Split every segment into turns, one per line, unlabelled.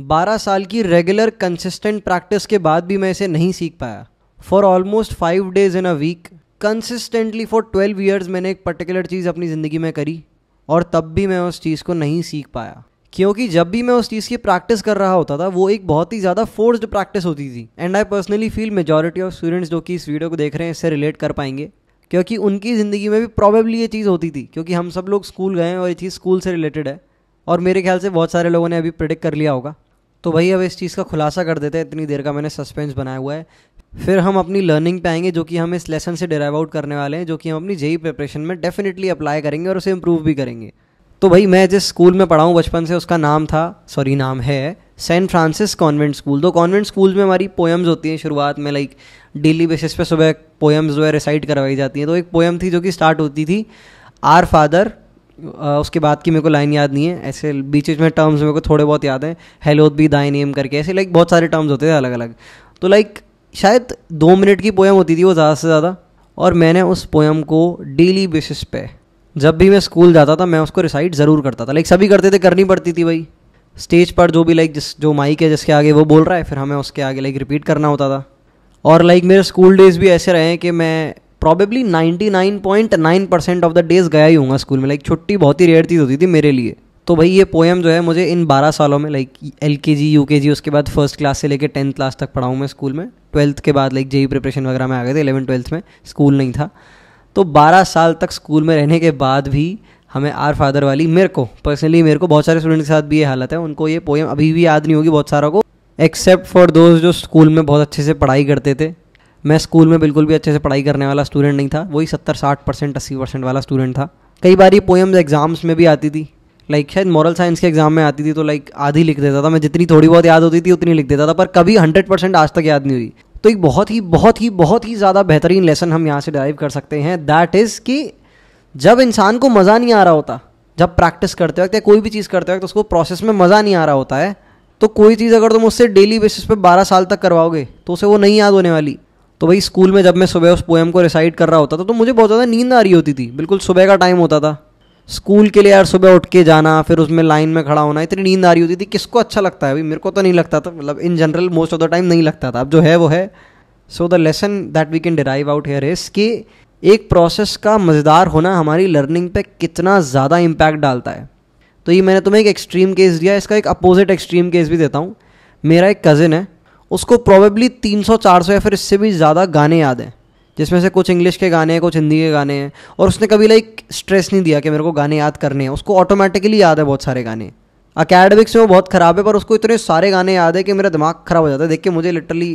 बारह साल की रेगुलर कंसिस्टेंट प्रैक्टिस के बाद भी मैं इसे नहीं सीख पाया for almost five days in a week consistently for twelve years मैंने एक पर्टिकुलर चीज़ अपनी ज़िंदगी में करी और तब भी मैं उस चीज़ को नहीं सीख पाया क्योंकि जब भी मैं उस चीज़ की प्रैक्टिस कर रहा होता था वो एक बहुत ही ज़्यादा फोर्स्ड प्रैक्टिस होती थी and I personally feel majority of students जो कि इस वीडियो को देख रहे हैं इससे रिलेट कर पाएंगे क्योंकि उनकी ज़िंदगी में भी प्रॉबेबली ये चीज़ होती थी क्योंकि हम सब लोग स्कूल गए हैं और ये चीज़ स्कूल से रिलेटेड है और मेरे ख्याल से बहुत सारे लोगों ने अभी प्रिडिक्ट कर लिया होगा तो भाई अब इस चीज़ का खुलासा कर देते हैं इतनी देर का मैंने सस्पेंस बनाया हुआ है फिर हम अपनी लर्निंग पे आएंगे जो कि हम इस लेसन से डिराइव आउट करने वाले हैं जो कि हम अपनी जेई प्रिपरेशन e e में डेफिनेटली अप्लाई करेंगे और उसे इम्प्रूव भी करेंगे तो भाई मैं जिस स्कूल में पढ़ा हूँ बचपन से उसका नाम था सॉरी नाम है सेंट फ्रांसिस कॉन्वेंट स्कूल तो कॉन्वेंट स्कूल में हमारी पोएम्स होती हैं शुरुआत में लाइक डेली बेसिस पे सुबह पोएम्स जो है रिसाइट करवाई जाती हैं तो एक पोएम थी जो कि स्टार्ट होती थी आर फादर उसके बाद की मेरे को लाइन याद नहीं है ऐसे बीच बीच में टर्म्स मेरे को थोड़े बहुत याद हैं हेलोथ भी दाई नेम करके ऐसे लाइक बहुत सारे टर्म्स होते थे अलग अलग तो लाइक शायद दो मिनट की पोएम होती थी वो ज़्यादा से ज़्यादा और मैंने उस पोएम को डेली बेसिस पे जब भी मैं स्कूल जाता था मैं उसको रिसाइट ज़रूर करता था लाइक सभी करते थे करनी पड़ती थी भाई स्टेज पर जो भी लाइक जिस जो माइक है जिसके आगे वो बोल रहा है फिर हमें उसके आगे लाइक रिपीट करना होता था और लाइक मेरे स्कूल डेज भी ऐसे रहे हैं कि मैं probably 99.9 percent of the days गया ही होगा स्कूल में लाइक छुट्टी बहुत ही रेयर चीज़ होती थी मेरे लिए तो भाई ये पोएम जो है मुझे इन बारह सालों में लाइक एल के जी यू के जी उसके बाद फर्स्ट क्लास से लेकर टेंथ क्लास तक पढ़ाऊँ मैं स्कूल में ट्वेल्थ के बाद लाइक जेई प्रिपरेशन वगैरह में आ गए थे इलेवन ट्वेल्थ में स्कूल नहीं था तो बारह साल तक स्कूल में रहने के बाद भी हमें आर फादर वाली मेरे को पर्सनली मेरे को बहुत सारे स्टूडेंट के साथ भी ये हालत है उनको ये पोएम अभी भी याद नहीं होगी बहुत सारों को एक्सेप्ट फॉर दोस्त जो स्कूल में बहुत अच्छे से पढ़ाई करते थे मैं स्कूल में बिल्कुल भी अच्छे से पढ़ाई करने वाला स्टूडेंट नहीं था वही सत्तर साठ परसेंट अस्सी परसेंट वाला स्टूडेंट था कई बार ये पोएम्स एग्ज़ाम्स में भी आती थी लाइक शायद मॉरल साइंस के एग्जाम में आती थी तो लाइक आधी लिख देता था मैं जितनी थोड़ी बहुत याद होती थी उतनी लिख देता था पर कभी हंड्रेड परसेंट आज तक याद नहीं हुई तो एक बहुत ही बहुत ही बहुत ही ज़्यादा बेहतरीन लेसन हम यहाँ से ड्राइव कर सकते हैं दैट इज़ कि जब इंसान को मज़ा नहीं आ रहा होता जब प्रैक्टिस करते वक्त या कोई भी चीज़ करते वक्त तो उसको प्रोसेस में मज़ा नहीं आ रहा होता है तो कोई चीज़ अगर तुम उससे डेली बेसिस पे बारह साल तक करवाओगे तो उसे वो नहीं याद होने वाली तो भाई स्कूल में जब मैं सुबह उस पोएम को रिसाइड कर रहा होता था तो मुझे बहुत ज़्यादा नींद आ रही होती थी बिल्कुल सुबह का टाइम होता था स्कूल के लिए यार सुबह उठ के जाना फिर उसमें लाइन में खड़ा होना इतनी नींद आ रही होती थी किसको अच्छा लगता है भाई मेरे को तो नहीं लगता था मतलब in general most of the time नहीं लगता था अब जो है वो है so the lesson that we can derive out here is कि एक प्रोसेस का मज़ेदार होना हमारी लर्निंग पे कितना ज़्यादा इम्पैक्ट डालता है तो ये मैंने तुम्हें एक एक्सट्रीम केस दिया इसका एक अपोजिट एक्सट्रीम केस भी देता हूँ मेरा एक कज़िन है उसको प्रॉबेबली 300 400 या फिर इससे भी ज़्यादा गाने याद हैं जिसमें से कुछ इंग्लिश के गाने हैं कुछ हिंदी के गाने हैं और उसने कभी लाइक स्ट्रेस नहीं दिया कि मेरे को गाने याद करने हैं उसको ऑटोमेटिकली याद है बहुत सारे गाने अकेडमिक्स में वो बहुत ख़राब है पर उसको इतने सारे गाने याद है कि मेरा दिमाग ख़राब हो जाता है देख के मुझे लिटरली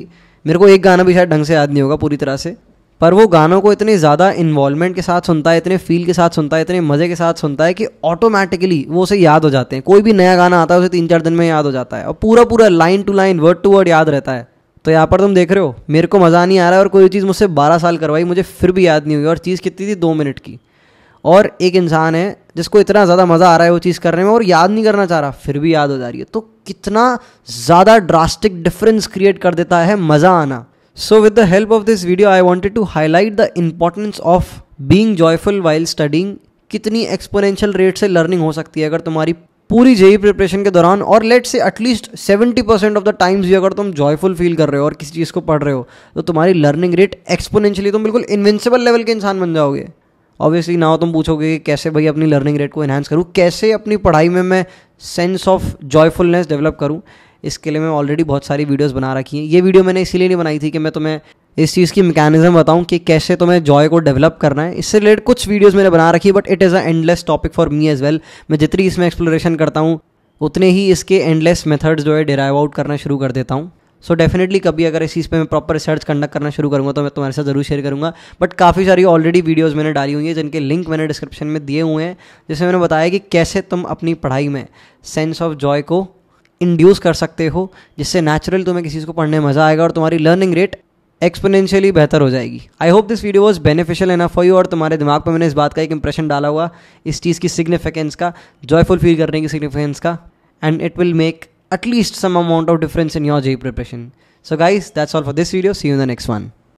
मेरे को एक गाना भी शायद ढंग से याद नहीं होगा पूरी तरह से पर वो गानों को इतने ज़्यादा इन्वॉलमेंट के साथ सुनता है इतने फील के साथ सुनता है इतने मज़े के साथ सुनता है कि ऑटोमेटिकली वो उसे याद हो जाते हैं कोई भी नया गाना आता है उसे तीन चार दिन में याद हो जाता है और पूरा पूरा line to line word to word याद रहता है तो यहाँ पर तुम देख रहे हो मेरे को मज़ा नहीं आ रहा है और कोई चीज़ मुझसे बारह साल करवाई मुझे फिर भी याद नहीं हुई और चीज़ कितनी थी दो मिनट की और एक इंसान है जिसको इतना ज़्यादा मज़ा आ रहा है वो चीज़ करने में और याद नहीं करना चाह रहा फिर भी याद हो जा रही है तो कितना ज़्यादा ड्रास्टिक डिफरेंस क्रिएट कर देता है मज़ा आना So with the help of this video I wanted to highlight the importance of being joyful while studying कितनी एक्सपोनेंशियल रेट से लर्निंग हो सकती है अगर तुम्हारी पूरी जेई प्रिपरेशन e e के दौरान और let say at least seventy percent of the times भी अगर तुम जॉयफुल फील कर रहे हो और किसी चीज़ को पढ़ रहे हो तो तुम्हारी लर्निंग रेट एक्सपोनेंशियली तुम बिल्कुल इन्विंसिबल लेवल के इंसान बन जाओगे ऑब्वियसली ना हो तुम पूछोगे कि कैसे भाई अपनी लर्निंग रेट को इन्हांस करूँ कैसे अपनी पढ़ाई में मैं सेंस ऑफ जॉयफुलनेस डेवलप करूँ इसके लिए मैं ऑलरेडी बहुत सारी वीडियोस बना रखी हैं ये वीडियो मैंने इसीलिए नहीं बनाई थी कि मैं तुम्हें इस चीज़ की मैकेनिज्म बताऊं कि कैसे तुम्हें जॉय को डेवलप करना है इससे रिलेटेड कुछ वीडियोस मैंने बना रखी है but it is a endless topic for me as well मैं जितनी इसमें एक्सप्लोरेशन करता हूँ उतने ही इसके एंडलेस मेथड्स जो है डिराइव आउट करना शुरू कर देता हूँ सो so डेफिनेटली कभी अगर इस चीज़ पर मैं प्रॉपर रिसर्च कंडक्ट करना शुरू करूँगा तो मैं तुम्हारे साथ ज़रूर शेयर करूँगा बट काफ़ी सारी ऑलरेडी वीडियोज़ मैंने डाली हुई हैं जिनके लिंक मैंने डिस्क्रिप्शन में दिए हुए हैं जिसमें मैंने बताया कि कैसे तुम अपनी पढ़ाई में सेंस ऑफ जॉय को इंड्यूस कर सकते हो जिससे नेचुरल तुम्हें किसी चीज़ को पढ़ने मज़ा आएगा और तुम्हारी लर्निंग रेट एक्सपोनेंशियली बेहतर हो जाएगी I hope this video was beneficial enough for you और तुम्हारे दिमाग पर मैंने इस बात का एक इंप्रेशन डाला हुआ इस चीज़ की सिग्निफिकेंस का जॉयफुल फील करने की सिग्निफिकेंस का and it will make at least some amount of difference in your JEE preparation so guys that's all for this video see you the next one